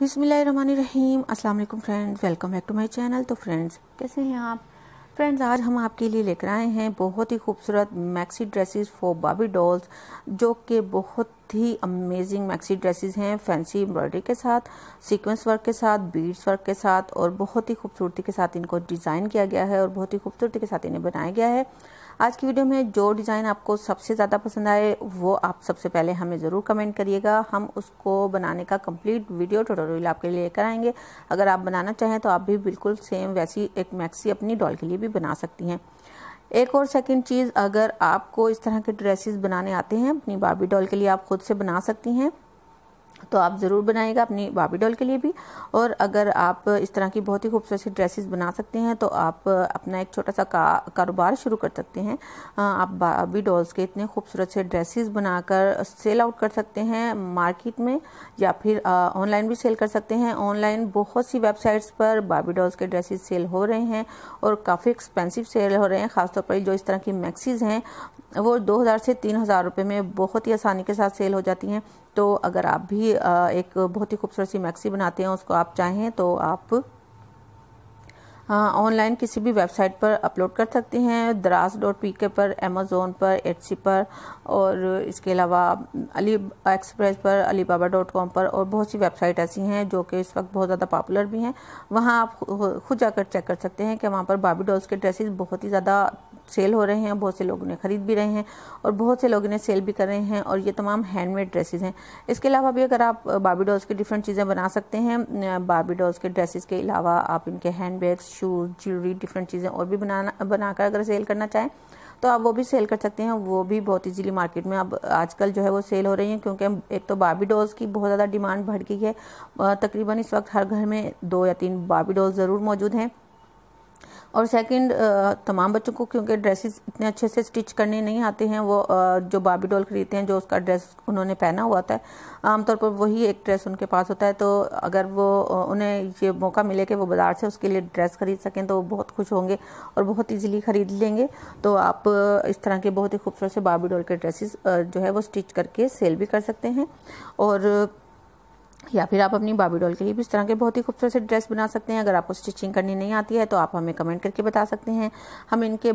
बिसमीम अल्लाम friends welcome back to my channel तो फ्रेंड्स कैसे हैं आप फ्रेंड्स आज हम आपके लिए लेकर आए हैं बहुत ही खूबसूरत मैक्सी ड्रेसेस फॉर बाबी डॉल्स जो कि बहुत बहुत ही अमेजिंग मैक्सी ड्रेसेस हैं फैंसी एम्ब्रॉयडरी के साथ सीक्वेंस वर्क के साथ बीड्स वर्क के साथ और बहुत ही खूबसूरती के साथ इनको डिज़ाइन किया गया है और बहुत ही खूबसूरती के साथ इन्हें बनाया गया है आज की वीडियो में जो डिज़ाइन आपको सबसे ज़्यादा पसंद आए वो आप सबसे पहले हमें ज़रूर कमेंट करिएगा हम उसको बनाने का कंप्लीट वीडियो ट्यूटोरियल आपके लिए लेकर आएंगे अगर आप बनाना चाहें तो आप भी बिल्कुल सेम वैसी एक मैक्सी अपनी डॉल के लिए भी बना सकती हैं एक और सेकंड चीज़ अगर आपको इस तरह के ड्रेसेस बनाने आते हैं अपनी बाबी डॉल के लिए आप खुद से बना सकती हैं तो आप ज़रूर बनाएगा अपनी बाबी डॉल के लिए भी और अगर आप इस तरह की बहुत ही खूबसूरत सी ड्रेसेस बना सकते हैं तो आप अपना एक छोटा सा का, कारोबार शुरू कर सकते हैं आप बाबी डॉल्स के इतने खूबसूरत से ड्रेसेस बनाकर सेल आउट कर सकते हैं मार्केट में या फिर ऑनलाइन भी सेल कर सकते हैं ऑनलाइन बहुत सी वेबसाइट्स पर बाबी डॉल्स के ड्रेसेज सेल हो रहे हैं और काफ़ी एक्सपेंसिव सेल हो रहे हैं ख़ासतौर पर जो इस तरह की मैक्सीज़ हैं वो दो से तीन रुपए में बहुत ही आसानी के साथ सेल हो जाती हैं तो अगर आप भी एक बहुत ही खूबसूरत सी मैक्सी बनाते हैं उसको आप चाहें तो आप ऑनलाइन किसी भी वेबसाइट पर अपलोड कर सकते हैं दराज डॉट पी के पर अमेज़ोन पर एट्सी पर और इसके अलावा अली एक्सप्रेस पर अली बाबा डॉट कॉम पर और बहुत सी वेबसाइट ऐसी हैं जो कि इस वक्त बहुत ज़्यादा पॉपुलर भी हैं वहाँ आप खुद जाकर चेक कर सकते हैं कि वहाँ पर बाबी डॉल्स के ड्रेसेस बहुत ही ज़्यादा सेल हो रहे हैं बहुत से लोग उन्हें ख़रीद भी रहे हैं और बहुत से लोग इन्हें सेल भी कर रहे हैं और ये तमाम हैंडमेड ड्रेसेस हैं इसके अलावा भी अगर आप बाबी डॉल्स की डिफरेंट चीज़ें बना सकते हैं बाबी डॉल्स के ड्रेसेस के अलावा आप इनके hand bags shoes jewellery different चीज़ें और भी बनाना बनाकर अगर सेल करना चाहें तो आप वो भी सेल कर सकते हैं वो भी बहुत इजीली मार्केट में अब आजकल जो है वो सेल हो रही हैं क्योंकि एक तो बाबी डॉल्स की बहुत ज़्यादा डिमांड बढ़ गई है तकरीबन इस वक्त हर घर में दो या तीन बाबी डॉल्स ज़रूर मौजूद हैं और सेकंड तमाम बच्चों को क्योंकि ड्रेसेस इतने अच्छे से स्टिच करने नहीं आते हैं वो जो बाबी डॉल खरीदते हैं जो उसका ड्रेस उन्होंने पहना हुआ होता है आमतौर पर वही एक ड्रेस उनके पास होता है तो अगर वो उन्हें ये मौका मिले कि वो बाज़ार से उसके लिए ड्रेस ख़रीद सकें तो वो बहुत खुश होंगे और बहुत ईजिली ख़रीद लेंगे तो आप इस तरह के बहुत ही खूबसूरत से बाबी डॉल के ड्रेसेस जो है वो स्टिच करके सेल भी कर सकते हैं और या फिर आप अपनी बाबी डॉल के लिए भी इस तरह के बहुत ही खूबसूरत से ड्रेस बना सकते हैं अगर आपको स्टिचिंग करनी नहीं आती है तो आप हमें कमेंट करके बता सकते हैं हम इनके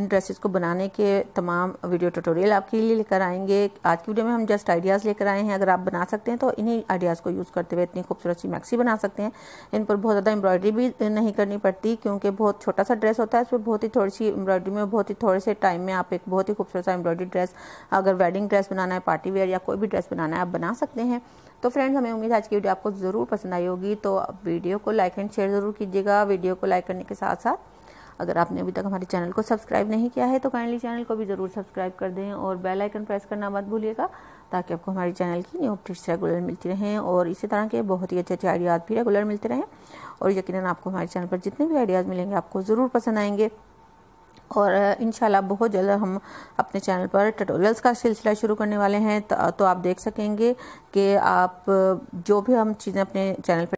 इन ड्रेसेस को बनाने के तमाम वीडियो ट्यूटोरियल आपके लिए लेकर आएंगे आज की वीडियो में हम जस्ट आइडियाज़ लेकर आए हैं अगर आप बना सकते हैं तो इन्हीं आइडियाज़ को यूज़ करते हुए इतनी खूबसूरत सी मैक्सी बना सकते हैं इन पर बहुत ज़्यादा एम्ब्रॉयडरी भी नहीं करनी पड़ती क्योंकि बहुत छोटा सा ड्रेस होता है इस पर बहुत ही थोड़ी सी एम्ब्रॉयडरी में बहुत ही थोड़े से टाइम में आप एक बहुत ही खूबसूरत सा एम्ब्रॉयडरी ड्रेस अगर वेडिंग ड्रेस बनाना है पार्टी वेयर या कोई भी ड्रेस बनाना है आप बना सकते हैं तो फ्रेंड्स हमें उम्मीद है आज की वीडियो आपको ज़रूर पसंद आई होगी तो वीडियो को लाइक एंड शेयर ज़रूर कीजिएगा वीडियो को लाइक करने के साथ साथ अगर आपने अभी तक हमारे चैनल को सब्सक्राइब नहीं किया है तो काइंडली चैनल को भी ज़रूर सब्सक्राइब कर दें और बेल आइकन प्रेस करना मत भूलिएगा ताकि आपको हमारे चैनल की न्यू अपडेट्स रेगुलर मिलती रहें और इसी तरह के बहुत ही अच्छे अच्छे आइडियाज़ भी रेगुलर मिलते रहें और यकीन आपको हमारे चैनल पर जितने भी आइडियाज़ मिलेंगे आपको ज़रूर पसंद आएंगे और इन बहुत जल्द हम अपने चैनल पर ट्यूटोरियल्स का सिलसिला शुरू करने वाले हैं तो आप देख सकेंगे कि आप जो भी हम चीज़ें अपने चैनल पर